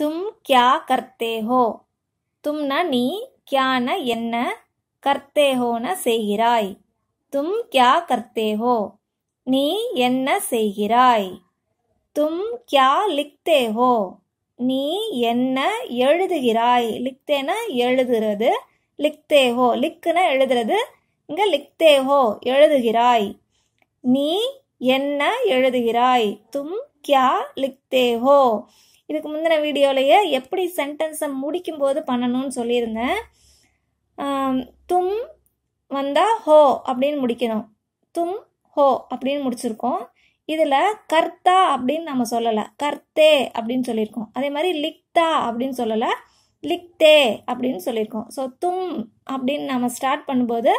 தும் கியா கர்த்தே ஹோ தும்னா நீ கியான என்ன கர்த்தே ஹோன செய்கிறாய் தும் கியா கர்த்தே ஹோ நீ என்ன செய்கிறாய் தும் கியா லிக்தே ஹோ நீ என்ன எழுதுகிறாய் லிக்தேனா எழுதுறது லிக்தே ஹோ லிக்குனா எழுதுறது இங்க லிக்தே ஹோ எழுதுகிறாய் நீ என்ன எழுதுகிறாய் தும் கியா லிக்தே ஹோ இதுக்கு முந்தின வீடியோலையே எப்படி சென்டென்ஸை போது பண்ணணும்னு சொல்லியிருந்தேன் தும் வந்தால் ஹோ அப்படின்னு முடிக்கணும் தும் ஹோ அப்படின்னு முடிச்சிருக்கோம் இதில் கர்த்தா அப்படின்னு நம்ம சொல்லலை கர்த்தே அப்படின்னு சொல்லியிருக்கோம் அதே மாதிரி லிக்தா அப்படின்னு சொல்லலை லிக்தே அப்படின்னு சொல்லியிருக்கோம் ஸோ தும் அப்படின்னு நம்ம ஸ்டார்ட் பண்ணும்போது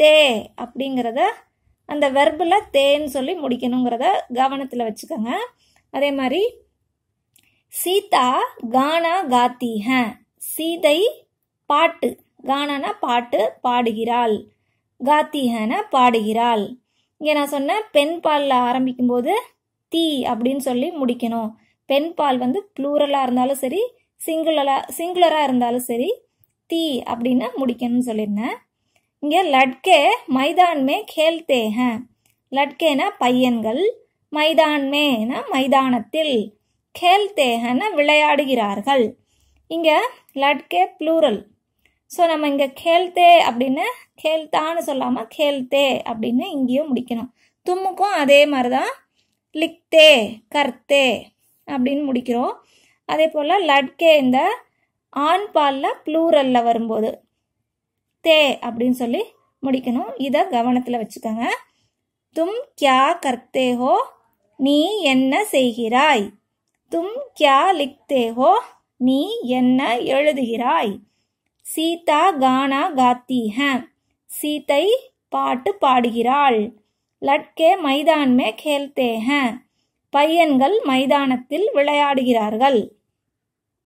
தே அப்படிங்கிறத அந்த வெர்பில் தேன்னு சொல்லி முடிக்கணுங்கிறத கவனத்தில் வச்சுக்கோங்க அதே மாதிரி சீதா கானா காத்தி ஹ சீதை பாட்டு கானானா பாட்டு பாடுகிறாள் காத்தி ஹன பாடுகிறாள் இங்கே நான் சொன்னேன் பெண் பாலில் ஆரம்பிக்கும்போது தீ அப்படின்னு சொல்லி முடிக்கணும் பெண் பால் வந்து ப்ளூரலாக இருந்தாலும் சரி சிங்குலராக சிங்குலராக இருந்தாலும் சரி தீ அப்படின்னு முடிக்கணும்னு சொல்லியிருந்தேன் இங்கே லட்கே மைதான்மே கேல்தே லட்கேனா பையன்கள் மைதான்மேனா மைதானத்தில் கேல்தேகன்னு விளையாடுகிறார்கள் இங்கே லட்கே ப்ளூரல் ஸோ நம்ம இங்கே கேல்தே அப்படின்னு கேல்தான்னு சொல்லாமல் கேல்தே அப்படின்னு இங்கேயும் முடிக்கணும் தும்முக்கும் அதே மாதிரி தான் லிக்தே கர்த்தே அப்படின்னு முடிக்கிறோம் அதே போல் லட்கே இந்த ஆண் பாலில் ப்ளூரலில் வரும்போது தே அப்படின்னு சொல்லி முடிக்கணும் இதை கவனத்தில் வச்சுக்கோங்க தும் கியா கர்த்தே நீ என்ன செய்கிறாய் தும் கியா லிக்தேஹோ நீ என்ன எழுதுகிறாய் சீதா கானா காத்தி ஹ சீதை பாட்டு பாடுகிறாள் லட்கே மைதான்மே கேல்தே ஹ பையன்கள் மைதானத்தில் விளையாடுகிறார்கள்